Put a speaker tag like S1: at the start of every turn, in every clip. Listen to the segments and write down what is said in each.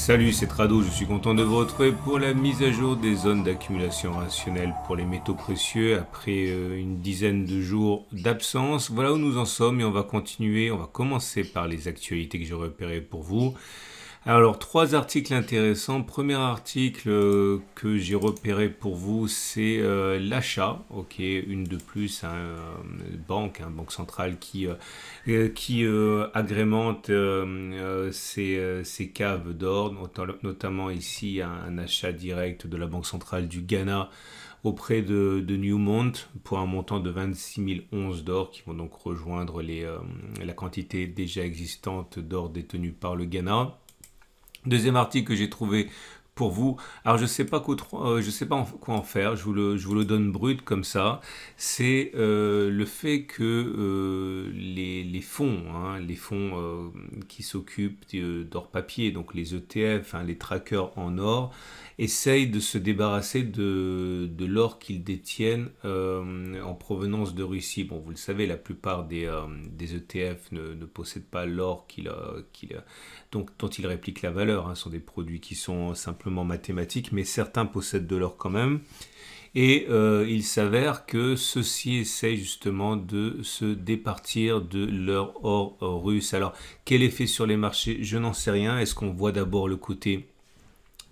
S1: Salut, c'est Trado, je suis content de vous retrouver pour la mise à jour des zones d'accumulation rationnelle pour les métaux précieux après euh, une dizaine de jours d'absence. Voilà où nous en sommes et on va continuer, on va commencer par les actualités que j'ai repérées pour vous. Alors, trois articles intéressants. Premier article euh, que j'ai repéré pour vous, c'est euh, l'achat. une de plus, une euh, banque, banque centrale qui, agrémente ces, caves d'or, notamment ici un achat direct de la banque centrale du Ghana auprès de, Newmont pour un montant de 26 011 d'or qui vont donc rejoindre la quantité déjà existante d'or détenue par le Ghana. Deuxième article que j'ai trouvé vous. Alors je sais pas quoi, euh, je sais pas en, quoi en faire. Je vous le, donne brut comme ça. C'est euh, le fait que euh, les, fonds, hein, les fonds qui s'occupent d'or papier, donc les ETF, hein, les trackers en or, essayent de se débarrasser de, l'or qu'ils détiennent en provenance de Russie. Bon, vous le savez, la plupart des, des ETF ne, possèdent pas l'or qu'il, donc dont ils répliquent la valeur. Hein. ce sont des produits qui sont simplement mathématiques, mais certains possèdent de l'or quand même. Et euh, il s'avère que ceux-ci essayent justement de se départir de leur or russe. Alors, quel effet sur les marchés Je n'en sais rien. Est-ce qu'on voit d'abord le côté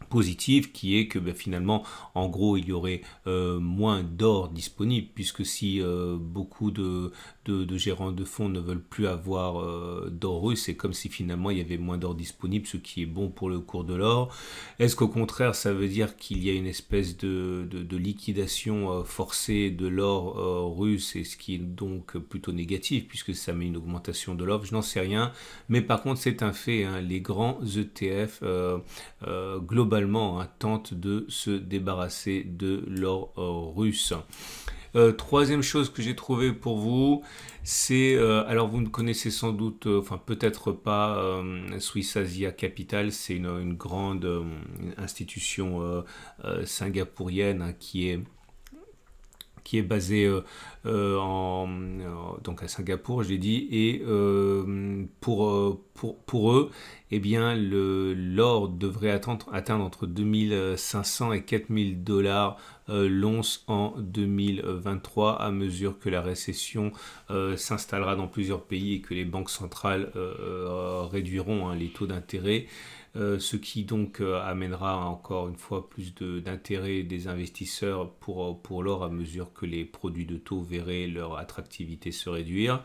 S1: positif qui est que ben, finalement en gros il y aurait euh, moins d'or disponible puisque si euh, beaucoup de, de, gérants de fonds ne veulent plus avoir euh, d'or russe, et comme si finalement il y avait moins d'or disponible, ce qui est bon pour le cours de l'or. Est-ce qu'au contraire, ça veut dire qu'il y a une espèce de, liquidation euh, forcée de l'or euh, russe, et ce qui est donc plutôt négatif, puisque ça met une augmentation de l'offre Je n'en sais rien. Mais par contre, c'est un fait, hein. les grands ETF, globalement, hein, tentent de se débarrasser de l'or russe. Euh, troisième chose que j'ai trouvé pour vous, c'est, euh, alors vous ne connaissez sans doute, euh, enfin peut-être pas Swiss Asia Capital, c'est une, grande institution singapourienne hein, qui est qui est basée donc à Singapour, j'ai dit, et pour, pour, eux, eh bien, l'or devrait atteindre entre 2500 et 4000 dollars euh, l'once en 2023 à mesure que la récession euh, s'installera dans plusieurs pays et que les banques centrales euh, réduiront hein, les taux d'intérêt. ce qui donc amènera encore une fois plus d'intérêt des investisseurs pour, pour l'or à mesure que les produits de taux verraient leur attractivité se réduire.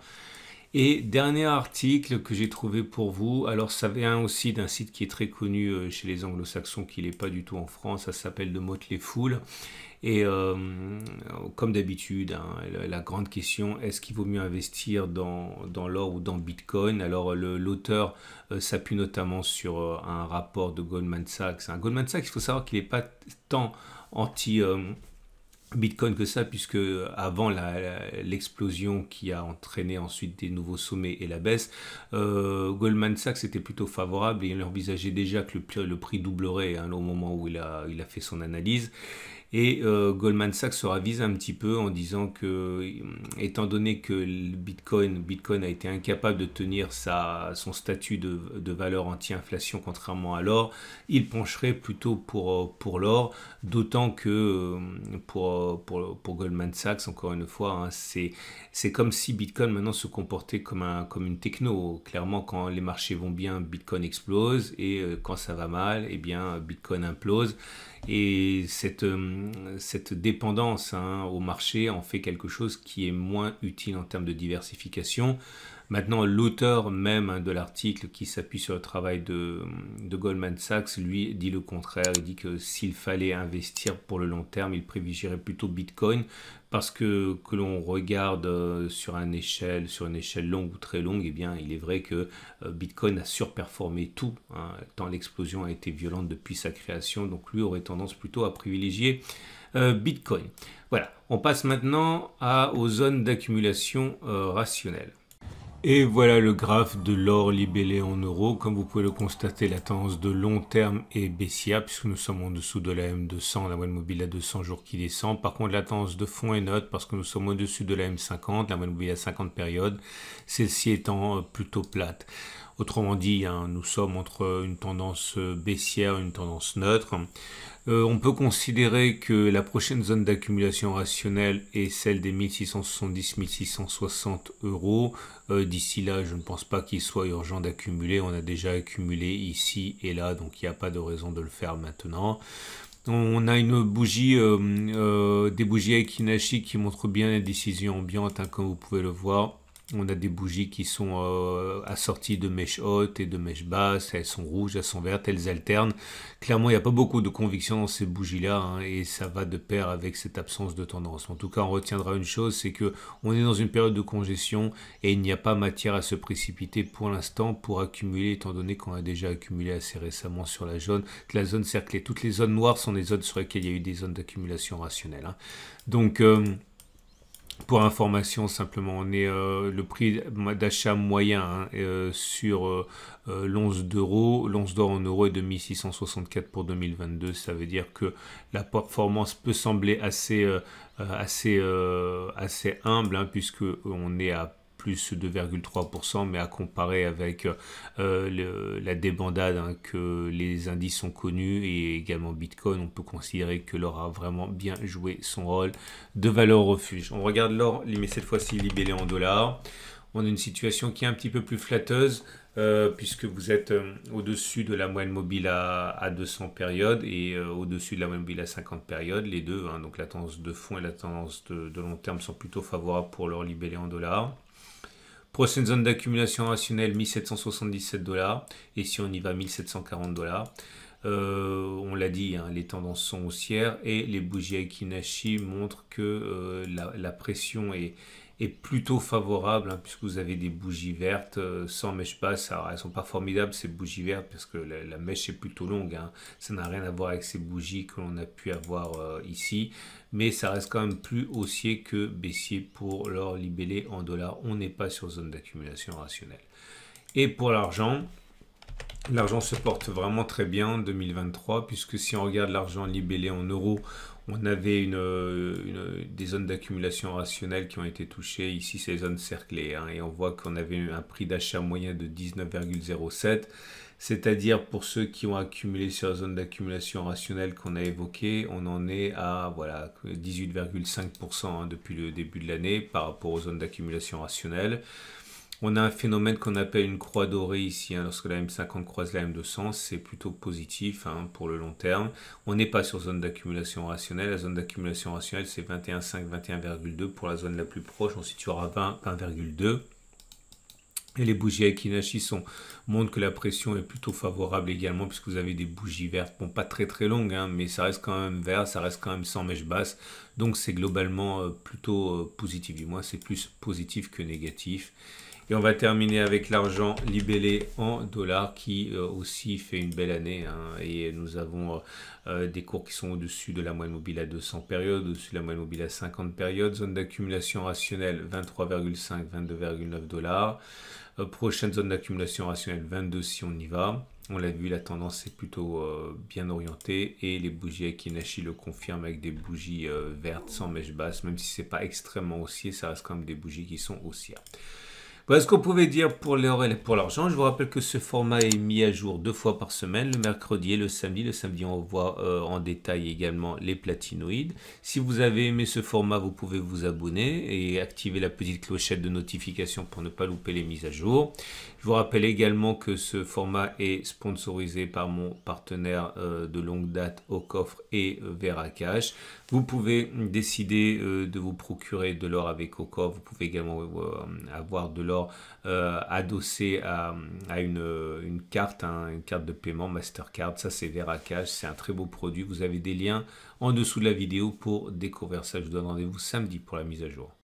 S1: Et dernier article que j'ai trouvé pour vous, alors ça vient aussi d'un site qui est très connu euh, chez les anglo-saxons, qui n'est pas du tout en France, ça s'appelle The Motley Fool. Et euh, comme d'habitude, hein, la grande question, est-ce qu'il vaut mieux investir dans, l'or ou dans Bitcoin Alors l'auteur euh, s'appuie notamment sur un rapport de Goldman Sachs. Hein, Goldman Sachs, il faut savoir qu'il n'est pas tant anti... Bitcoin que ça, puisque avant l'explosion qui a entraîné ensuite des nouveaux sommets et la baisse, euh, Goldman Sachs était plutôt favorable et il envisageait déjà que le, prix doublerait hein, au moment où il a, il a fait son analyse. Et euh, Goldman Sachs se ravise un petit peu en disant que, euh, étant donné que Bitcoin, Bitcoin a été incapable de tenir son statut de, valeur anti-inflation contrairement à l'or, il pencherait plutôt pour, euh, pour l'or, d'autant que pour, pour, Goldman Sachs, encore une fois, hein, c'est comme si Bitcoin maintenant se comportait comme, un, comme une techno. Clairement, quand les marchés vont bien, Bitcoin explose, et quand ça va mal, eh bien, Bitcoin implose. Et cette, euh, cette dépendance hein, au marché en fait quelque chose qui est moins utile en termes de diversification. Maintenant, l'auteur même hein, de l'article qui s'appuie sur le travail hum, de, Goldman Sachs, lui, dit le contraire. Il dit que s'il fallait investir pour le long terme, il privilégierait plutôt Bitcoin parce que que l'on regarde euh, sur une échelle, sur une échelle longue ou très longue, eh bien, il est vrai que euh, Bitcoin a surperformé tout, hein, tant l'explosion a été violente depuis sa création. Donc lui aurait tendance plutôt à privilégier euh, Bitcoin. Voilà, on passe maintenant aux zones d'accumulation rationnelles. rationnelle. Et voilà le graphe de l'or libellé en euros. Comme vous pouvez le constater, la tendance de long terme est baissière puisque nous sommes en dessous de la M200, la moyenne mobile à 200 jours qui descend. Par contre, la tendance de fond est note parce que nous sommes au-dessus de la M50, la moyenne mobile à 50 périodes, celle-ci étant euh, plutôt plate. Autrement dit, hein, nous sommes entre une tendance euh, baissière et une tendance neutre. Euh, on peut considérer que la prochaine zone d'accumulation rationnelle est celle des 1670-1660 euros. D'ici là, je ne pense pas qu'il soit urgent d'accumuler. On a déjà accumulé ici et là, donc il n'y a pas de raison de le faire maintenant. On a une bougie, euh, des bougies Aikinashi qui montrent bien les décisions ambiante, hein, comme vous pouvez le voir. On a des bougies qui sont euh, assorties de mèches hautes et de mèches basses. Elles sont rouges, elles sont vertes, elles alternent. Clairement, il n'y a pas beaucoup de conviction dans ces bougies-là hein, et ça va de pair avec cette absence de tendance. En tout cas, on retiendra une chose, c'est que on est dans une période de congestion et il n'y a pas matière à se précipiter pour l'instant pour accumuler, étant donné qu'on a déjà accumulé assez récemment sur la jaune, que la zone cerclée. Toutes les zones noires sont des zones sur lesquelles il y a eu des zones d'accumulation rationnelle. Hein. Donc euh, information simplement, on est euh, le prix d'achat moyen hein, euh, sur euh, l'once d'euros, l'once d'or en euros est de 1664 pour 2022. Ça veut dire que la performance peut sembler assez assez assez humble hein, puisque on est à plus 2,3%, mais à comparer avec euh, la débandade hein, que les indices ont connus et également Bitcoin, on peut considérer que l'or a vraiment bien joué son rôle de valeur refuge. On regarde l'or, mais cette fois-ci libellé en dollars. On a une situation qui est un petit peu plus flatteuse. Euh, puisque vous êtes euh, au-dessus de la moyenne mobile à, 200 périodes et au-dessus de la moyenne mobile à 50 périodes, les deux, hein. donc la tendance de fond et la tendance de long terme sont plutôt favorables pour l'or libellé en dollars. Prochaine zone d'accumulation rationnelle 1777 dollars. Et si on y va 1740 dollars. Euh, on l'a dit, hein, les tendances sont haussières et les bougies Akinashi montrent que euh, la, pression est, plutôt favorable, hein, puisque vous avez des bougies vertes euh, sans mèche basse. Alors, elles sont pas formidables, ces bougies vertes, parce que la, mèche est plutôt longue. Hein. Ça n'a rien à voir avec ces bougies que l'on a pu avoir euh, ici. Mais ça reste quand même plus haussier que baissier pour l'or libellé en dollars. On n'est pas sur zone d'accumulation rationnelle. Et pour l'argent, l'argent se porte vraiment très bien en 2023, puisque si on regarde l'argent libellé en euros, on avait euh, une, des zones d'accumulation rationnelle qui ont été touchées. Ici, c'est les zones cerclées. Hein, et on voit qu'on avait un prix d'achat moyen de 19,07. C'est-à-dire pour ceux qui ont accumulé sur la zone d'accumulation rationnelle qu'on a évoquée, on en est à voilà, 18,5% hein, depuis le début de l'année par rapport aux zones d'accumulation rationnelle. On a un phénomène qu'on appelle une croix dorée ici. Hein. Lorsque la M50 croise la M200, c'est plutôt positif hein, pour le long terme. On n'est pas sur zone d'accumulation rationnelle. La zone d'accumulation rationnelle, c'est 21,5, 21,2. Pour la zone la plus proche, on situera 20, 20,2. Et les bougies Aikinashi sont, montrent que la pression est plutôt favorable également puisque vous avez des bougies vertes, bon pas très très longues, hein, mais ça reste quand même vert, ça reste quand même sans mèche basse, donc c'est globalement euh, plutôt euh, positif, du moins c'est plus positif que négatif. Et on va terminer avec l'argent libellé en dollars qui euh, aussi fait une belle année. Hein. et nous avons euh, euh, des cours qui sont au-dessus de la moyenne mobile à 200 périodes, au-dessus de la moyenne mobile à 50 périodes. Zone d'accumulation rationnelle 23,5, 22,9 dollars. prochaine zone d'accumulation rationnelle 22 si on y va. On l'a vu, la tendance est plutôt bien orientée et les bougies Akinashi le confirment avec des bougies vertes sans mèche basse, même si ce n'est pas extrêmement haussier, ça reste quand même des bougies qui sont haussières. Voilà ce qu'on pouvait dire pour l'or et pour l'argent. Je vous rappelle que ce format est mis à jour deux fois par semaine, le mercredi et le samedi. Le samedi, on voit euh, en détail également les platinoïdes. Si vous avez aimé ce format, vous pouvez vous abonner et activer la petite clochette de notification pour ne pas louper les mises à jour. Je vous rappelle également que ce format est sponsorisé par mon partenaire euh, de longue date au coffre et euh, Veracash. Vous pouvez décider euh, de vous procurer de l'or avec Coco. Vous pouvez également euh, euh, avoir de l'or adossé à, une, carte, hein, une carte de paiement Mastercard. Ça, c'est Veracash. C'est un très beau produit. Vous avez des liens en dessous de la vidéo pour découvrir ça. Je vous donne rendez-vous samedi pour la mise à jour.